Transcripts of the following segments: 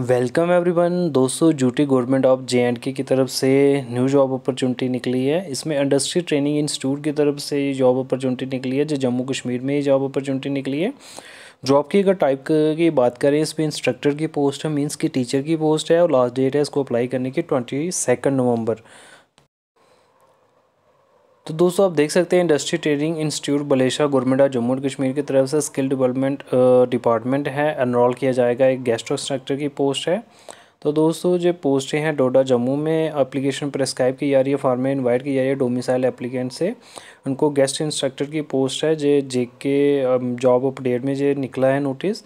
welcome everyone दोस्तों जूटी government of J and के की तरफ से न्यू जॉब अपॉर्चुनिटी निकली है इसमें इंडस्ट्री ट्रेनिंग इंस्टीट्यूट की तरफ से ये जॉब अपॉर्चुनिटी निकली है जो जम्मू कश्मीर में ये जॉब अपॉर्चुनिटी निकली है जॉब की अगर टाइप की बात करें इसमें इंस्ट्रक्टर की पोस्ट है मीन्स की टीचर की पोस्ट है और लास्ट डेट है इसको अप्लाई करने की ट्वेंटी सेकेंड नवंबर तो दोस्तों आप देख सकते हैं इंडस्ट्री ट्रेनिंग इंस्टीट्यूट बलेशा गोरमेडा जम्मू एंड कश्मीर की तरफ से स्किल डेवलपमेंट डिपार्टमेंट है एनरोल किया जाएगा एक गेस्ट इंस्ट्रक्टर की पोस्ट है तो दोस्तों जो पोस्टें हैं डोडा जम्मू में एप्लीकेशन प्रेस्क्राइब की जा रही है फॉर्म में इन्वाइट की जा रही है डोमिसाइल एप्लीकेंट से उनको गेस्ट इंस्ट्रक्टर की पोस्ट है जे जे के जॉब अपडेट में जे निकला है नोटिस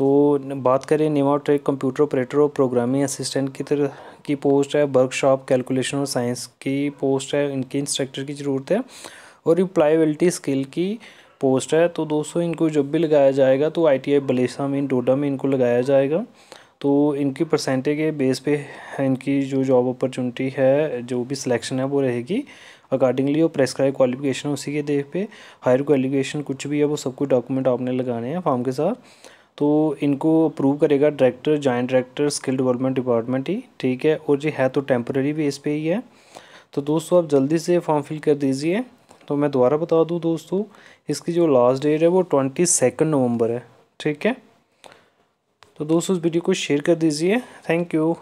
तो बात करें निमा ट्रेक कंप्यूटर ऑपरेटर और प्रोग्रामिंग असिस्टेंट की तरह की पोस्ट है वर्कशॉप कैलकुलेशन और साइंस की पोस्ट है इनके इंस्ट्रक्टर की ज़रूरत है और इम्प्लाइबिलिटी स्किल की पोस्ट है तो दोस्तों इनको जब भी लगाया जाएगा तो आई टी आई बलेसा में डोडा में इनको लगाया जाएगा तो इनकी परसेंटेज के बेस पे इनकी जो जॉब अपॉर्चुनिटी है जो भी सिलेक्शन है वो रहेगी अकॉर्डिंगली वो प्रेस्क्राइब क्वालिफिकेशन उसी के देख पे हायर क्वालिफिकेशन कुछ भी है वो सब कुछ डॉक्यूमेंट आपने लगाने हैं फॉर्म के साथ तो इनको अप्रूव करेगा director joint director skill development department ही ठीक है और जी है तो टेम्प्रेरी बेस पे ही है तो दोस्तों आप जल्दी से फॉर्म फिल कर दीजिए तो मैं दोबारा बता दूँ दोस्तों इसकी जो लास्ट डेट है वो ट्वेंटी सेकेंड नवम्बर है ठीक है तो दोस्तों इस वीडियो को शेयर कर दीजिए थैंक यू